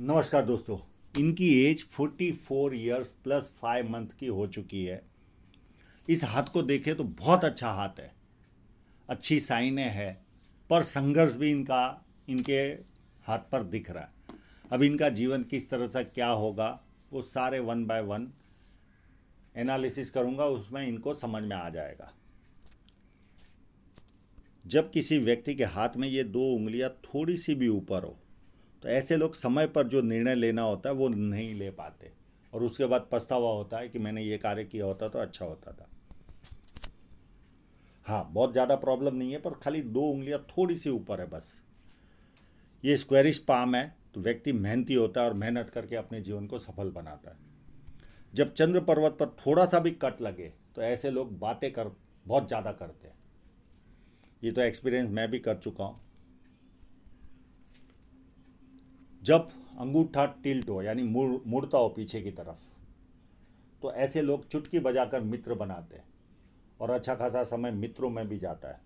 नमस्कार दोस्तों इनकी age 44 years plus five month की हो चुकी है इस हाथ को देखें तो बहुत अच्छा हाथ है अच्छी साइने है पर संघर्ष भी इनका इनके हाथ पर दिख रहा है अब इनका जीवन किस तरह से क्या होगा वो सारे वन बाय वन एनालिसिस करूँगा उसमें इनको समझ में आ जाएगा जब किसी व्यक्ति के हाथ में ये दो उंगलियां थोड़ी सी भी ऊपर हो तो ऐसे लोग समय पर जो निर्णय लेना होता है वो नहीं ले पाते और उसके बाद पछतावा होता है कि मैंने ये कार्य किया होता तो अच्छा होता था हाँ बहुत ज़्यादा प्रॉब्लम नहीं है पर खाली दो उंगलियाँ थोड़ी सी ऊपर है बस ये स्क्वेरिश पाम है तो व्यक्ति मेहनती होता है और मेहनत करके अपने जीवन को सफल बनाता है जब चंद्र पर्वत पर थोड़ा सा भी कट लगे तो ऐसे लोग बातें कर बहुत ज़्यादा करते हैं ये तो एक्सपीरियंस मैं भी कर चुका हूँ जब अंगूठा टिल्ट हो यानी मुड़ मुड़ता हो पीछे की तरफ तो ऐसे लोग चुटकी बजाकर मित्र बनाते हैं और अच्छा खासा समय मित्रों में भी जाता है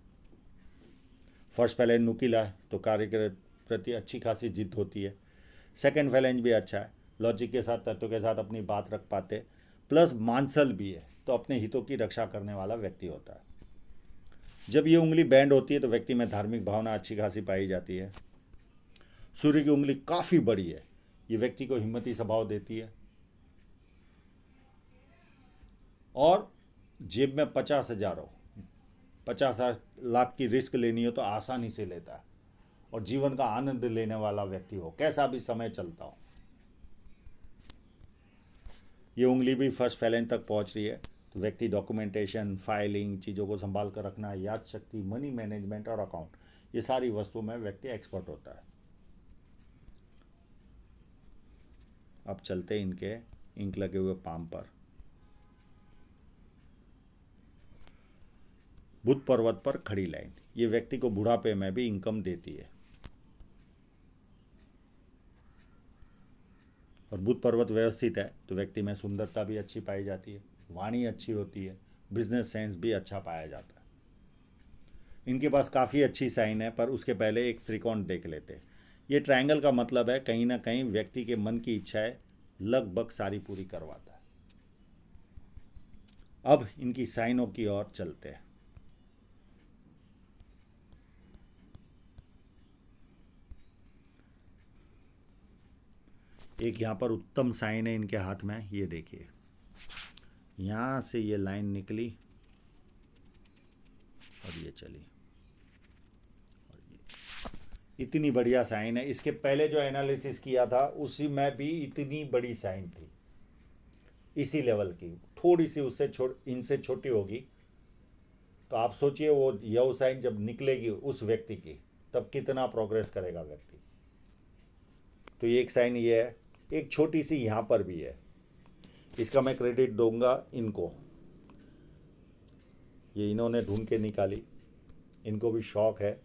फर्स्ट फैलेंज नुकीला है तो कार्य के प्रति अच्छी खासी जिद होती है सेकेंड फैलेंज भी अच्छा है लॉजिक के साथ तत्व के साथ अपनी बात रख पाते प्लस मांसल भी है तो अपने हितों की रक्षा करने वाला व्यक्ति होता है जब ये उंगली बैंड होती है तो व्यक्ति में धार्मिक भावना अच्छी खासी पाई जाती है सूर्य की उंगली काफ़ी बड़ी है ये व्यक्ति को हिम्मती स्वभाव देती है और जेब में पचास हजार हो पचास लाख की रिस्क लेनी हो तो आसानी से लेता है और जीवन का आनंद लेने वाला व्यक्ति हो कैसा भी समय चलता हो ये उंगली भी फर्स्ट फैलन तक पहुंच रही है तो व्यक्ति डॉक्यूमेंटेशन फाइलिंग चीज़ों को संभाल कर रखना याद शक्ति मनी मैनेजमेंट और अकाउंट ये सारी वस्तुओं में व्यक्ति एक्सपर्ट होता है अब चलते हैं इनके इंक लगे हुए पाम पर बुद्ध पर्वत पर खड़ी लाइन ये व्यक्ति को बुढ़ापे में भी इनकम देती है और बुद्ध पर्वत व्यवस्थित है तो व्यक्ति में सुंदरता भी अच्छी पाई जाती है वाणी अच्छी होती है बिजनेस सेंस भी अच्छा पाया जाता है इनके पास काफ़ी अच्छी साइन है पर उसके पहले एक त्रिकोण देख लेते हैं ये ट्रायंगल का मतलब है कहीं ना कहीं व्यक्ति के मन की इच्छाएं लगभग सारी पूरी करवाता है अब इनकी साइनों की ओर चलते हैं एक यहां पर उत्तम साइन है इनके हाथ में ये देखिए यहां से ये लाइन निकली और ये चली इतनी बढ़िया साइन है इसके पहले जो एनालिसिस किया था उसी में भी इतनी बड़ी साइन थी इसी लेवल की थोड़ी सी उससे छोट इनसे छोटी होगी तो आप सोचिए वो यव साइन जब निकलेगी उस व्यक्ति की तब कितना प्रोग्रेस करेगा व्यक्ति तो ये एक साइन ये है एक छोटी सी यहाँ पर भी है इसका मैं क्रेडिट दूंगा इनको ये इन्होंने ढूंढ के निकाली इनको भी शौक है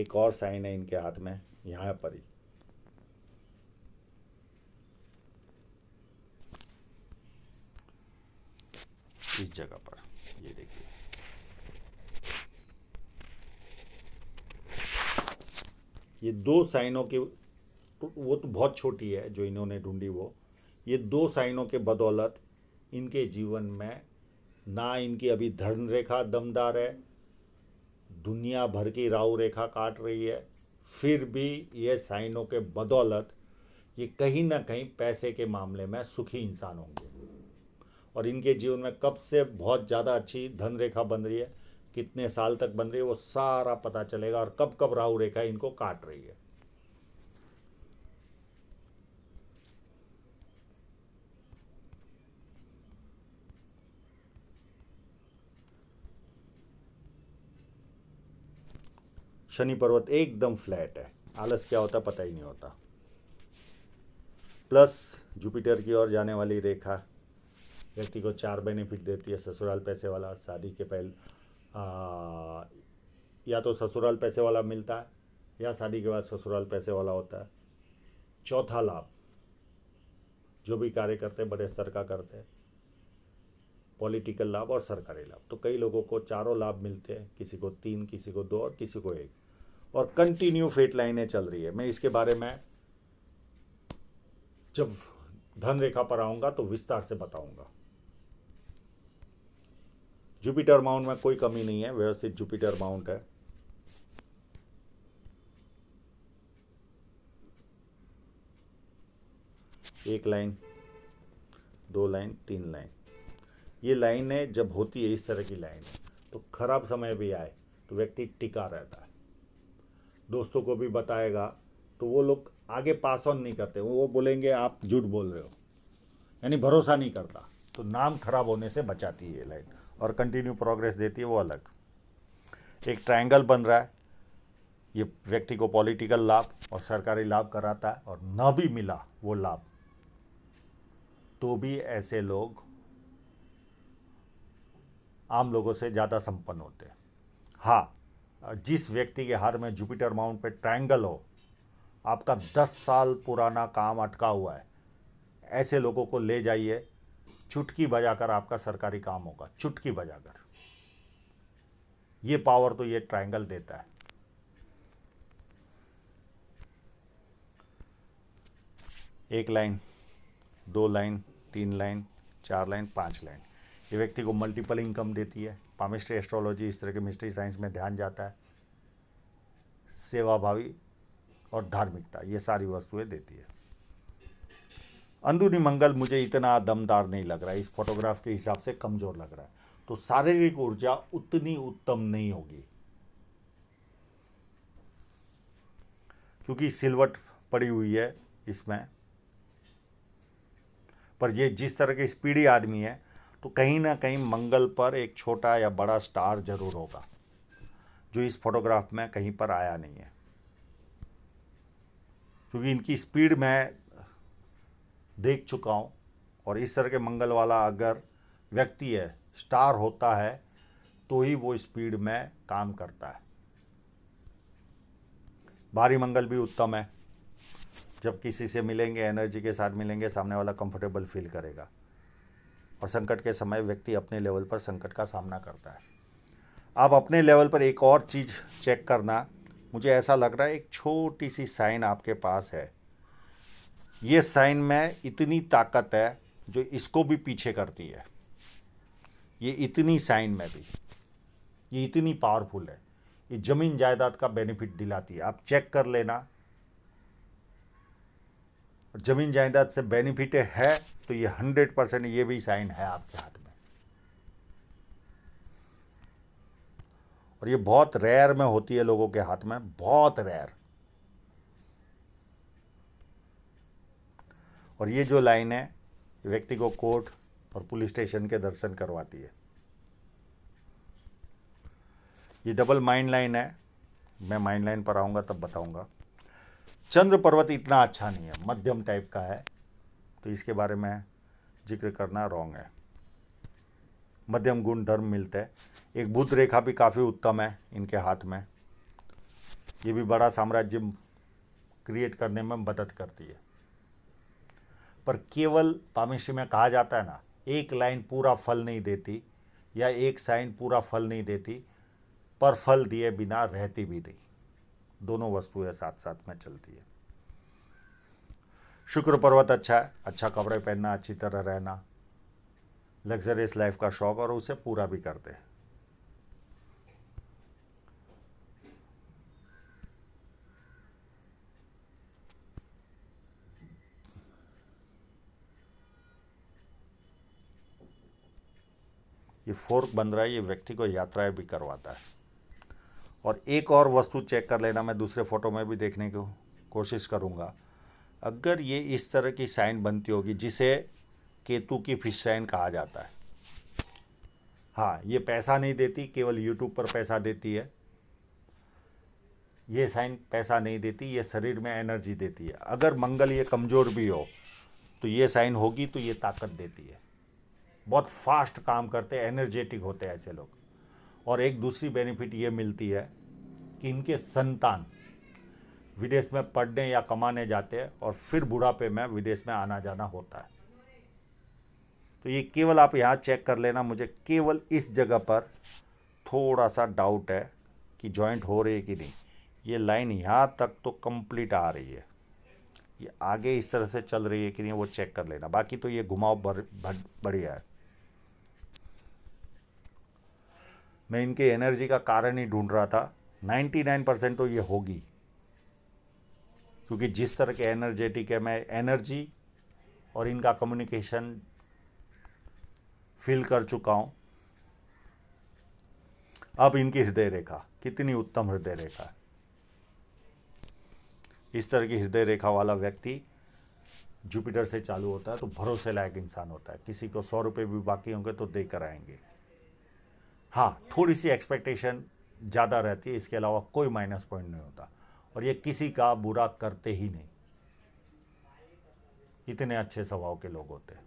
एक और साइन है इनके हाथ में यहाँ पर ही इस जगह पर ये देखिए ये दो साइनों के वो तो बहुत छोटी है जो इन्होंने ढूंढी वो ये दो साइनों के बदौलत इनके जीवन में ना इनकी अभी धर्म रेखा दमदार है दुनिया भर की राव रेखा काट रही है फिर भी ये साइनों के बदौलत ये कहीं ना कहीं पैसे के मामले में सुखी इंसान होंगे और इनके जीवन में कब से बहुत ज़्यादा अच्छी धन रेखा बन रही है कितने साल तक बन रही है वो सारा पता चलेगा और कब कब राहु रेखा इनको काट रही है शनि पर्वत एकदम फ्लैट है आलस क्या होता पता ही नहीं होता प्लस जुपिटर की ओर जाने वाली रेखा व्यक्ति को चार बेनिफिट देती है ससुराल पैसे वाला शादी के पहले या तो ससुराल पैसे वाला मिलता है या शादी के बाद ससुराल पैसे वाला होता है चौथा लाभ जो भी कार्य करते हैं बड़े स्तर का करते हैं पॉलिटिकल लाभ और सरकारी लाभ तो कई लोगों को चारों लाभ मिलते हैं किसी को तीन किसी को दो और किसी को एक और कंटिन्यू फेट लाइनें चल रही है मैं इसके बारे में जब धन रेखा पर आऊंगा तो विस्तार से बताऊंगा जुपिटर माउंट में कोई कमी नहीं है व्यवस्थित जुपिटर माउंट है एक लाइन दो लाइन तीन लाइन ये है जब होती है इस तरह की लाइन तो खराब समय भी आए तो व्यक्ति टिका रहता है दोस्तों को भी बताएगा तो वो लोग आगे पास ऑन नहीं करते वो बोलेंगे आप झूठ बोल रहे हो यानी भरोसा नहीं करता तो नाम खराब होने से बचाती है लाइन और कंटिन्यू प्रोग्रेस देती है वो अलग एक ट्रायंगल बन रहा है ये व्यक्ति को पॉलिटिकल लाभ और सरकारी लाभ कराता है और न भी मिला वो लाभ तो भी ऐसे लोग आम लोगों से ज़्यादा संपन्न होते हैं हाँ जिस व्यक्ति के हाथ में जुपिटर माउंट पे ट्रायंगल हो आपका दस साल पुराना काम अटका हुआ है ऐसे लोगों को ले जाइए चुटकी बजाकर आपका सरकारी काम होगा चुटकी बजाकर ये पावर तो ये ट्रायंगल देता है एक लाइन दो लाइन तीन लाइन चार लाइन पांच लाइन ये व्यक्ति को मल्टीपल इनकम देती है पामिस्ट्री एस्ट्रोलॉजी इस तरह के मिस्ट्री साइंस में ध्यान जाता है सेवाभावी और धार्मिकता ये सारी वस्तुएं देती है अंदरूनी मंगल मुझे इतना दमदार नहीं लग रहा है इस फोटोग्राफ के हिसाब से कमज़ोर लग रहा है तो शारीरिक ऊर्जा उतनी उत्तम नहीं होगी क्योंकि सिलवट पड़ी हुई है इसमें पर ये जिस तरह के स्पीडी आदमी है तो कहीं ना कहीं मंगल पर एक छोटा या बड़ा स्टार जरूर होगा जो इस फोटोग्राफ में कहीं पर आया नहीं है क्योंकि इनकी स्पीड मैं देख चुका हूँ और इस तरह के मंगल वाला अगर व्यक्ति है स्टार होता है तो ही वो स्पीड में काम करता है भारी मंगल भी उत्तम है जब किसी से मिलेंगे एनर्जी के साथ मिलेंगे सामने वाला कंफर्टेबल फील करेगा और संकट के समय व्यक्ति अपने लेवल पर संकट का सामना करता है आप अपने लेवल पर एक और चीज़ चेक करना मुझे ऐसा लग रहा है एक छोटी सी साइन आपके पास है ये साइन में इतनी ताकत है जो इसको भी पीछे करती है ये इतनी साइन में भी ये इतनी पावरफुल है ये ज़मीन जायदाद का बेनिफिट दिलाती है आप चेक कर लेना और ज़मीन जायदाद से बेनिफिट है तो ये हंड्रेड परसेंट ये भी साइन है आपके हाथ में और ये बहुत रेयर में होती है लोगों के हाथ में बहुत रेयर और ये जो लाइन है व्यक्ति को कोर्ट और पुलिस स्टेशन के दर्शन करवाती है ये डबल माइंड लाइन है मैं माइंड लाइन पर आऊंगा तब बताऊंगा चंद्र पर्वत इतना अच्छा नहीं है मध्यम टाइप का है तो इसके बारे में जिक्र करना रॉन्ग है मध्यम गुण धर्म मिलते हैं एक बुद्ध रेखा भी काफ़ी उत्तम है इनके हाथ में ये भी बड़ा साम्राज्य क्रिएट करने में मदद करती है पर केवल पामिश्री में कहा जाता है ना एक लाइन पूरा फल नहीं देती या एक साइन पूरा फल नहीं देती पर फल दिए बिना रहती भी नहीं दोनों वस्तुएं साथ साथ में चलती है शुक्र पर्वत अच्छा है अच्छा कपड़े पहनना अच्छी तरह रहना लग्जरियस लाइफ का शौक और उसे पूरा भी करते हैं ये फोर्क बन रहा है ये व्यक्ति को यात्राएं भी करवाता है और एक और वस्तु चेक कर लेना मैं दूसरे फ़ोटो में भी देखने की कोशिश करूँगा अगर ये इस तरह की साइन बनती होगी जिसे केतु की फिश साइन कहा जाता है हाँ ये पैसा नहीं देती केवल यूट्यूब पर पैसा देती है ये साइन पैसा नहीं देती ये शरीर में एनर्जी देती है अगर मंगल ये कमज़ोर भी हो तो ये साइन होगी तो ये ताकत देती है बहुत फास्ट काम करते एनर्जेटिक होते हैं ऐसे लोग और एक दूसरी बेनिफिट ये मिलती है कि इनके संतान विदेश में पढ़ने या कमाने जाते हैं और फिर बुढ़ापे में विदेश में आना जाना होता है तो ये केवल आप यहाँ चेक कर लेना मुझे केवल इस जगह पर थोड़ा सा डाउट है कि जॉइंट हो रही है कि नहीं ये लाइन यहाँ तक तो कंप्लीट आ रही है ये आगे इस तरह से चल रही है कि नहीं वो चेक कर लेना बाकी तो ये घुमाव बढ़िया है मैं इनके एनर्जी का कारण ही ढूंढ रहा था 99 परसेंट तो ये होगी क्योंकि जिस तरह के एनर्जेटिक है मैं एनर्जी और इनका कम्युनिकेशन फील कर चुका हूँ अब इनकी हृदय रेखा कितनी उत्तम हृदय रेखा है इस तरह की हृदय रेखा वाला व्यक्ति जुपिटर से चालू होता है तो भरोसे लायक इंसान होता है किसी को सौ रुपये भी बाकी होंगे तो देकर आएंगे हाँ थोड़ी सी एक्सपेक्टेशन ज़्यादा रहती है इसके अलावा कोई माइनस पॉइंट नहीं होता और ये किसी का बुरा करते ही नहीं इतने अच्छे स्वभाव के लोग होते हैं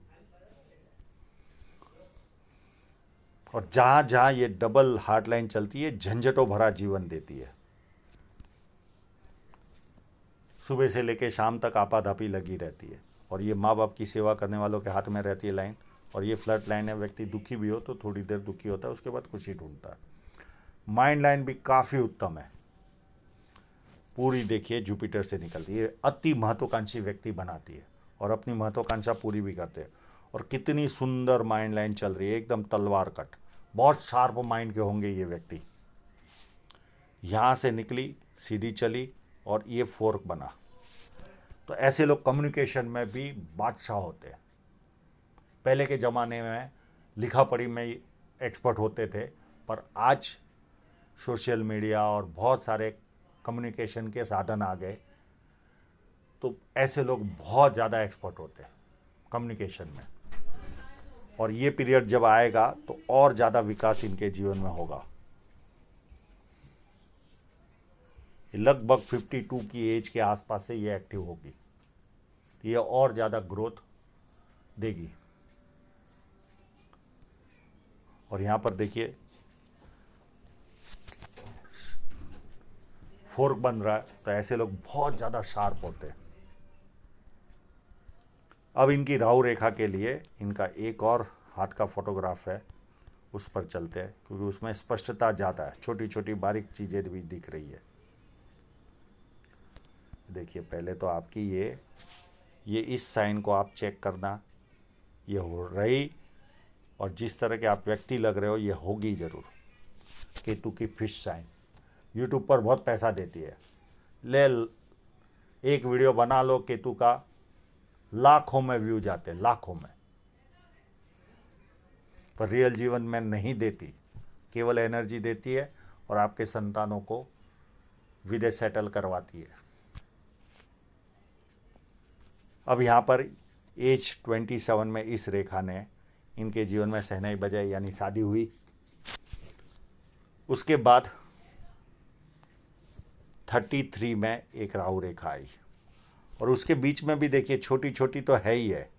और जहाँ जहाँ ये डबल हार्ड लाइन चलती है झंझटों भरा जीवन देती है सुबह से लेकर शाम तक आपाधापी लगी रहती है और ये माँ बाप की सेवा करने वालों के हाथ में रहती है लाइन और ये फ्लड लाइन है व्यक्ति दुखी भी हो तो थोड़ी देर दुखी होता है उसके बाद खुशी ढूंढता है माइंड लाइन भी काफ़ी उत्तम है पूरी देखिए जुपिटर से निकलती है अति महत्वाकांक्षी व्यक्ति बनाती है और अपनी महत्वाकांक्षा पूरी भी करते हैं और कितनी सुंदर माइंड लाइन चल रही है एकदम तलवार कट बहुत शार्प माइंड के होंगे ये व्यक्ति यहाँ से निकली सीधी चली और ये फोर्क बना तो ऐसे लोग कम्युनिकेशन में भी बादशाह होते हैं पहले के ज़माने में लिखा पढ़ी में एक्सपर्ट होते थे पर आज सोशल मीडिया और बहुत सारे कम्युनिकेशन के साधन आ गए तो ऐसे लोग बहुत ज़्यादा एक्सपर्ट होते हैं कम्युनिकेशन में और ये पीरियड जब आएगा तो और ज़्यादा विकास इनके जीवन में होगा लगभग 52 की एज के आसपास से ये एक्टिव होगी ये और ज़्यादा ग्रोथ देगी और यहाँ पर देखिए फोर्क बन रहा है तो ऐसे लोग बहुत ज़्यादा शार्प होते हैं अब इनकी राहु रेखा के लिए इनका एक और हाथ का फोटोग्राफ है उस पर चलते हैं क्योंकि उसमें स्पष्टता ज़्यादा है छोटी छोटी बारीक चीज़ें भी दिख रही है देखिए पहले तो आपकी ये ये इस साइन को आप चेक करना ये हो रही और जिस तरह के आप व्यक्ति लग रहे हो ये होगी ज़रूर केतु की फिश साइन यूट्यूब पर बहुत पैसा देती है ले एक वीडियो बना लो केतु का लाखों में व्यू जाते लाखों में पर रियल जीवन में नहीं देती केवल एनर्जी देती है और आपके संतानों को विदेश सेटल करवाती है अब यहाँ पर एज ट्वेंटी सेवन में इस रेखा ने इनके जीवन में सहनाई बजाई यानी शादी हुई उसके बाद थर्टी थ्री में एक राहु रेखा आई और उसके बीच में भी देखिए छोटी छोटी तो है ही है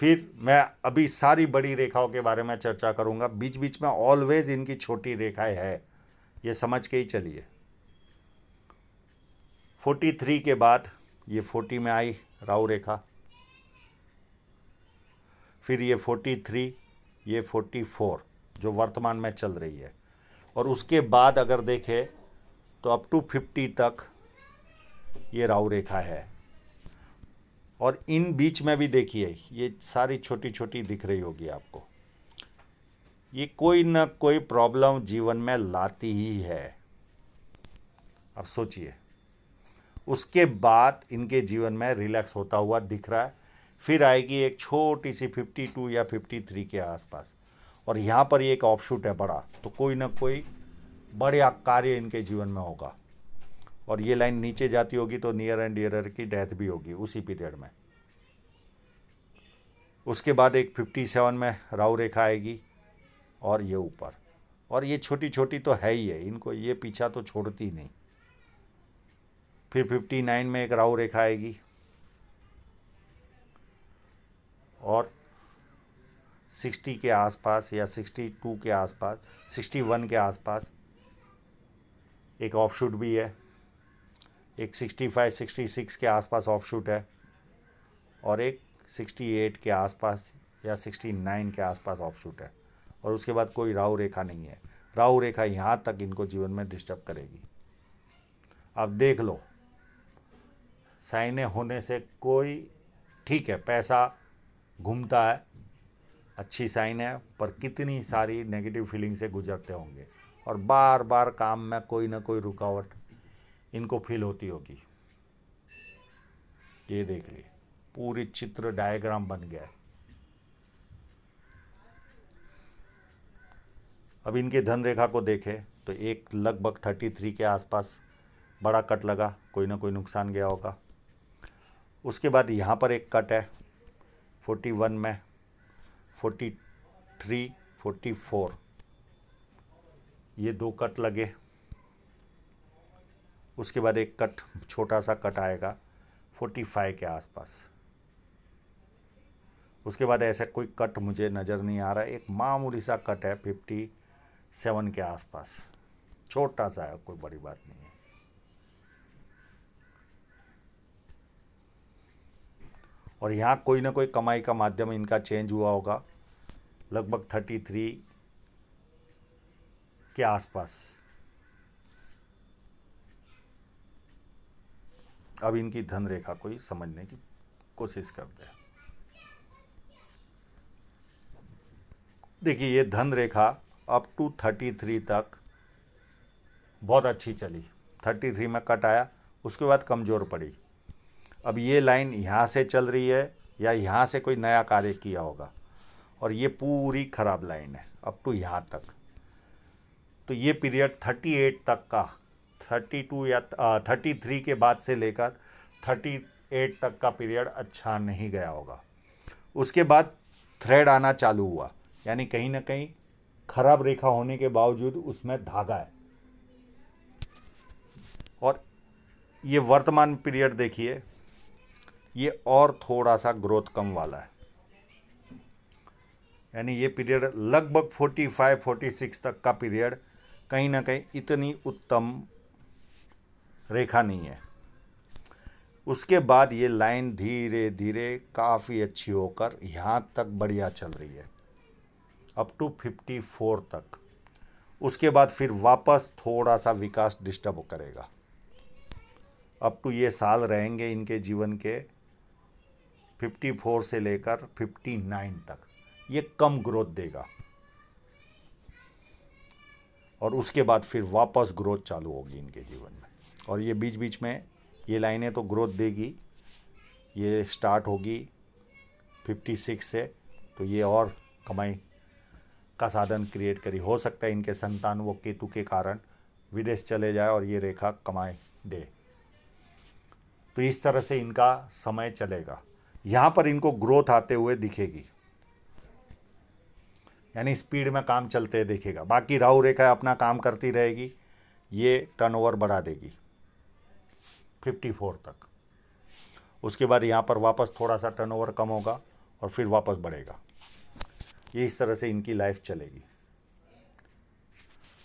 फिर मैं अभी सारी बड़ी रेखाओं के बारे में चर्चा करूंगा बीच बीच में ऑलवेज इनकी छोटी रेखाएं है ये समझ के ही चलिए फोर्टी थ्री के बाद ये फोर्टी में आई राहु रेखा फिर ये फोर्टी थ्री ये फोर्टी फोर जो वर्तमान में चल रही है और उसके बाद अगर देखें तो अप टू फिफ्टी तक ये राव रेखा है और इन बीच में भी देखिए ये सारी छोटी छोटी दिख रही होगी आपको ये कोई ना कोई प्रॉब्लम जीवन में लाती ही है अब सोचिए उसके बाद इनके जीवन में रिलैक्स होता हुआ दिख रहा है फिर आएगी एक छोटी सी 52 या 53 के आसपास और यहाँ पर एक ऑफशूट है बड़ा तो कोई ना कोई बड़े कार्य इनके जीवन में होगा और ये लाइन नीचे जाती होगी तो नियर एंड डियर की डेथ भी होगी उसी पीरियड में उसके बाद एक 57 में राहु रेखा आएगी और ये ऊपर और ये छोटी छोटी तो है ही है इनको ये पीछा तो छोड़ती नहीं फिर 59 में एक राहु रेखा आएगी और 60 के आसपास या 62 के आसपास 61 के आसपास एक ऑफ शूट भी है एक 65 66 के आसपास ऑफ शूट है और एक 68 के आसपास या 69 के आसपास ऑफ शूट है और उसके बाद कोई राहु रेखा नहीं है राहु रेखा यहाँ तक इनको जीवन में डिस्टर्ब करेगी अब देख लो साइने होने से कोई ठीक है पैसा घूमता है अच्छी साइन है पर कितनी सारी नेगेटिव फीलिंग से गुजरते होंगे और बार बार काम में कोई ना कोई रुकावट इनको फील होती होगी ये देख लिए पूरी चित्र डायग्राम बन गया अब इनके धन रेखा को देखें तो एक लगभग थर्टी थ्री के आसपास बड़ा कट लगा कोई ना कोई नुकसान गया होगा उसके बाद यहाँ पर एक कट है फोर्टी वन में फोर्टी थ्री फोर्टी फोर ये दो कट लगे उसके बाद एक कट छोटा सा कट आएगा फोर्टी फाइव के आसपास उसके बाद ऐसा कोई कट मुझे नज़र नहीं आ रहा एक मामूली सा कट है फिफ्टी सेवन के आसपास छोटा सा है कोई बड़ी बात नहीं है और यहाँ कोई ना कोई कमाई का माध्यम इनका चेंज हुआ होगा लगभग थर्टी थ्री के आसपास अब इनकी धन रेखा को ही समझने की कोशिश करते हैं देखिए ये धन रेखा अप टू थर्टी थ्री तक बहुत अच्छी चली थर्टी थ्री में कट आया उसके बाद कमज़ोर पड़ी अब ये लाइन यहाँ से चल रही है या यहाँ से कोई नया कार्य किया होगा और ये पूरी खराब लाइन है अप टू यहाँ तक तो ये पीरियड 38 तक का 32 या थर्टी 33 के बाद से लेकर 38 तक का पीरियड अच्छा नहीं गया होगा उसके बाद थ्रेड आना चालू हुआ यानी कहीं ना कहीं खराब रेखा होने के बावजूद उसमें धागा है और ये वर्तमान पीरियड देखिए ये और थोड़ा सा ग्रोथ कम वाला है यानी ये पीरियड लगभग 45 46 तक का पीरियड कहीं ना कहीं इतनी उत्तम रेखा नहीं है उसके बाद ये लाइन धीरे धीरे काफ़ी अच्छी होकर यहाँ तक बढ़िया चल रही है अप टू 54 तक उसके बाद फिर वापस थोड़ा सा विकास डिस्टर्ब करेगा अप टू ये साल रहेंगे इनके जीवन के 54 से लेकर 59 तक ये कम ग्रोथ देगा और उसके बाद फिर वापस ग्रोथ चालू होगी इनके जीवन में और ये बीच बीच में ये लाइनें तो ग्रोथ देगी ये स्टार्ट होगी 56 से तो ये और कमाई का साधन क्रिएट करी हो सकता है इनके संतान वो केतु के कारण विदेश चले जाए और ये रेखा कमाई दे तो इस तरह से इनका समय चलेगा यहाँ पर इनको ग्रोथ आते हुए दिखेगी यानी स्पीड में काम चलते दिखेगा बाकी राहु रेखा अपना काम करती रहेगी ये टर्नओवर बढ़ा देगी 54 तक उसके बाद यहाँ पर वापस थोड़ा सा टर्नओवर कम होगा और फिर वापस बढ़ेगा ये इस तरह से इनकी लाइफ चलेगी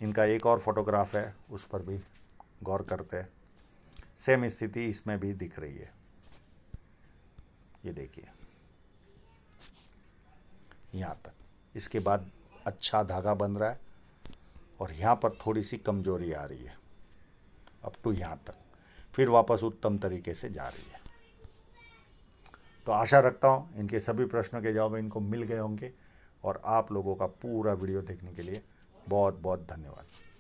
इनका एक और फोटोग्राफ है उस पर भी गौर करते हैं सेम स्थिति इसमें भी दिख रही है ये देखिए यहाँ तक इसके बाद अच्छा धागा बन रहा है और यहाँ पर थोड़ी सी कमजोरी आ रही है अप टू यहाँ तक फिर वापस उत्तम तरीके से जा रही है तो आशा रखता हूँ इनके सभी प्रश्नों के जवाब इनको मिल गए होंगे और आप लोगों का पूरा वीडियो देखने के लिए बहुत बहुत धन्यवाद